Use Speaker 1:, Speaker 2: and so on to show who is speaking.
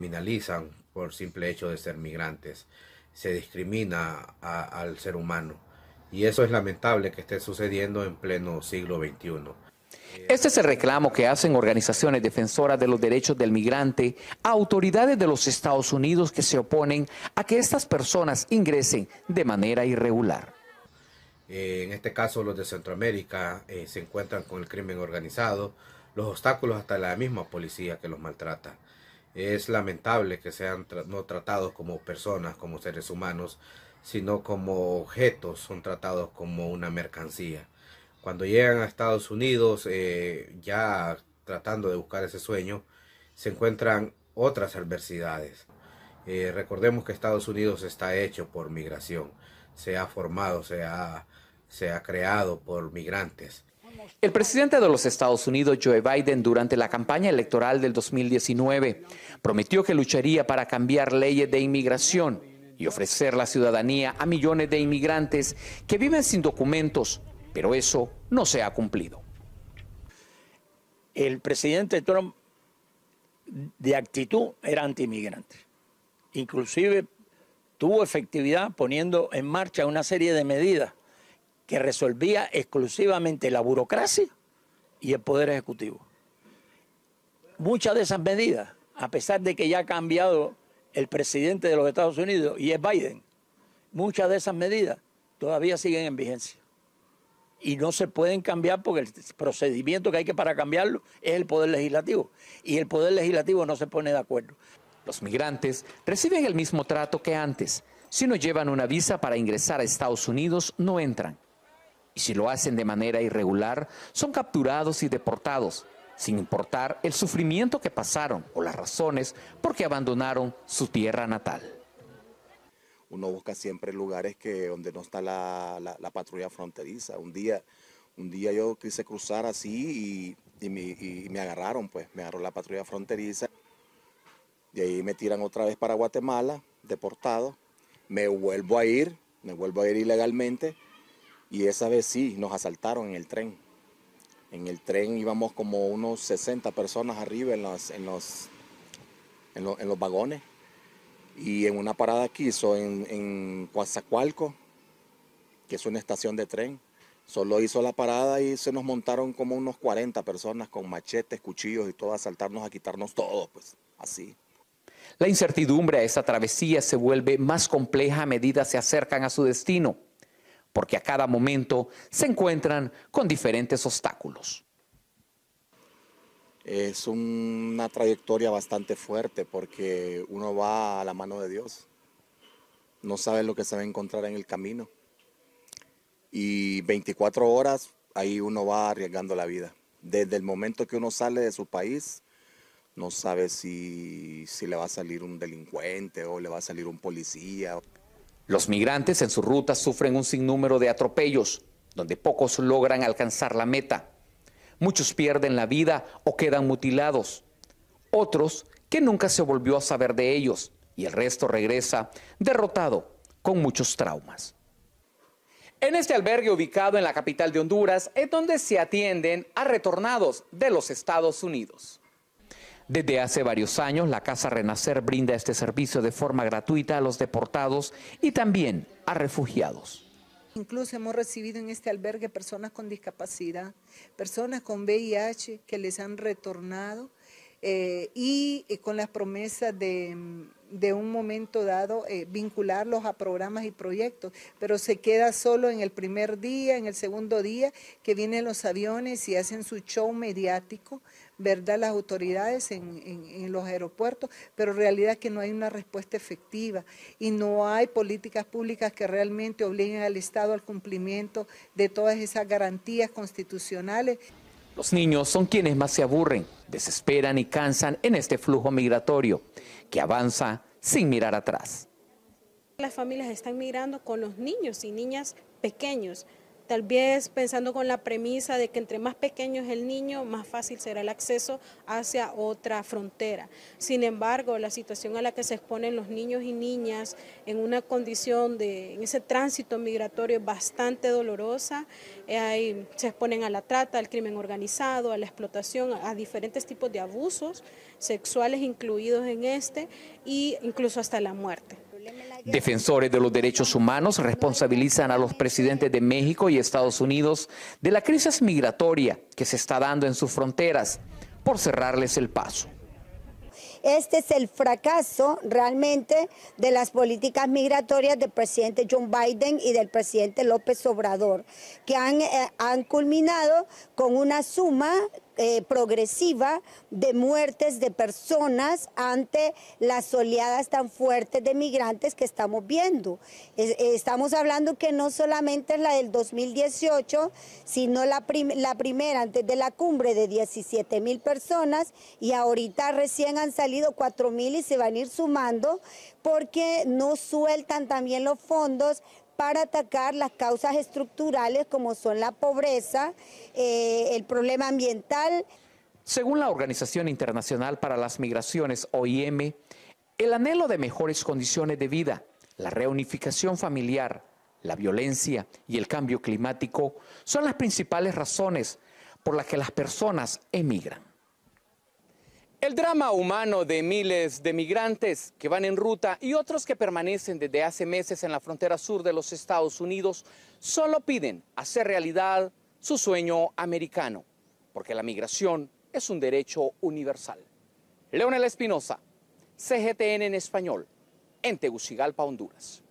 Speaker 1: criminalizan por simple hecho de ser migrantes. Se discrimina al ser humano. Y eso es lamentable que esté sucediendo en pleno siglo XXI.
Speaker 2: Este es el reclamo que hacen organizaciones defensoras de los derechos del migrante a autoridades de los Estados Unidos que se oponen a que estas personas ingresen de manera irregular.
Speaker 1: Eh, en este caso los de Centroamérica eh, se encuentran con el crimen organizado, los obstáculos hasta la misma policía que los maltrata. Es lamentable que sean no tratados como personas, como seres humanos, sino como objetos, son tratados como una mercancía. Cuando llegan a Estados Unidos, eh, ya tratando de buscar ese sueño, se encuentran otras adversidades. Eh, recordemos que Estados Unidos está hecho por migración, se ha formado, se ha creado por migrantes.
Speaker 2: El presidente de los Estados Unidos, Joe Biden, durante la campaña electoral del 2019, prometió que lucharía para cambiar leyes de inmigración y ofrecer la ciudadanía a millones de inmigrantes que viven sin documentos, pero eso no se ha cumplido. El presidente Trump de actitud era anti-inmigrante, Inclusive tuvo efectividad poniendo en marcha una serie de medidas que resolvía exclusivamente la burocracia y el Poder Ejecutivo. Muchas de esas medidas, a pesar de que ya ha cambiado el presidente de los Estados Unidos y es Biden, muchas de esas medidas todavía siguen en vigencia. Y no se pueden cambiar porque el procedimiento que hay que para cambiarlo es el Poder Legislativo. Y el Poder Legislativo no se pone de acuerdo. Los migrantes reciben el mismo trato que antes. Si no llevan una visa para ingresar a Estados Unidos, no entran y si lo hacen de manera irregular, son capturados y deportados, sin importar el sufrimiento que pasaron o las razones por qué abandonaron su tierra natal.
Speaker 3: Uno busca siempre lugares que, donde no está la, la, patrulla fronteriza. Un día, un día yo quise cruzar así y, y, me, y me agarraron, pues me agarró la patrulla fronteriza. De ahí me tiran otra vez para Guatemala, deportado. Me vuelvo a ir, me vuelvo a ir ilegalmente y esa vez sí, nos asaltaron en el tren. En el tren íbamos como unos 60 personas arriba en los, en los, en los, vagones. Y en una parada que hizo en, en que es una estación de tren, solo hizo la parada y se nos montaron como unos 40 personas con machetes, cuchillos y todo a asaltarnos, a quitarnos todo, pues así.
Speaker 2: La incertidumbre a esa travesía se vuelve más compleja a medida se acercan a su destino porque a cada momento se encuentran con diferentes obstáculos.
Speaker 3: Es una trayectoria bastante fuerte porque uno va a la mano de Dios. No sabe lo que se va a encontrar en el camino. Y 24 horas ahí uno va arriesgando la vida. Desde el momento que uno sale de su país, no sabe si, si le va a salir un delincuente o le va a salir un policía.
Speaker 2: Los migrantes en su ruta sufren un sinnúmero de atropellos, donde pocos logran alcanzar la meta. Muchos pierden la vida o quedan mutilados. Otros que nunca se volvió a saber de ellos y el resto regresa derrotado con muchos traumas. En este albergue ubicado en la capital de Honduras es donde se atienden a retornados de los Estados Unidos. Desde hace varios años, la Casa Renacer brinda este servicio de forma gratuita a los deportados y también a refugiados. Incluso hemos recibido en este albergue personas con discapacidad, personas con VIH que les han retornado eh, y, y eh, con las promesas de mm, de un momento dado eh, vincularlos a programas y proyectos, pero se queda solo en el primer día, en el segundo día, que vienen los aviones y hacen su show mediático, ¿verdad? Las autoridades en, los aeropuertos, pero realidad que no hay una respuesta efectiva y no hay políticas públicas que realmente obliguen al Estado al cumplimiento de todas esas garantías constitucionales. Los niños son quienes más se aburren, desesperan y cansan en este flujo migratorio que avanza sin mirar atrás.
Speaker 1: Las familias están migrando con los niños y niñas pequeños, tal vez pensando con la premisa de que entre más pequeño es el niño, más fácil será el acceso hacia otra frontera. Sin embargo, la situación a la que se exponen los niños y niñas en una condición de en ese tránsito migratorio es bastante dolorosa. Eh, se exponen a la trata, al crimen organizado, a la explotación, a diferentes tipos de abusos sexuales incluidos en este e incluso hasta la muerte.
Speaker 2: Defensores de los derechos humanos responsabilizan a los presidentes de México y Estados Unidos de la crisis migratoria que se está dando en sus fronteras por cerrarles el paso. Este es el fracaso realmente de las políticas migratorias del presidente John Biden y del presidente López Obrador, que han, eh, han culminado con una suma eh, progresiva de muertes de personas ante las oleadas tan fuertes de migrantes que estamos viendo. Eh, estamos hablando que no solamente es la del 2018, sino la, la primera antes de la cumbre de 17 mil personas y ahorita recién han salido 4 mil y se van a ir sumando porque no sueltan también los fondos para atacar las causas estructurales como son la pobreza, eh, el problema ambiental. Según la Organización Internacional para las Migraciones, OIM, el anhelo de mejores condiciones de vida, la reunificación familiar, la violencia y el cambio climático son las principales razones por las que las personas emigran. El drama humano de miles de migrantes que van en ruta y otros que permanecen desde hace meses en la frontera sur de los Estados Unidos solo piden hacer realidad su sueño americano, porque la migración es un derecho universal. Leonel Espinosa, CGTN en español, en Tegucigalpa, Honduras.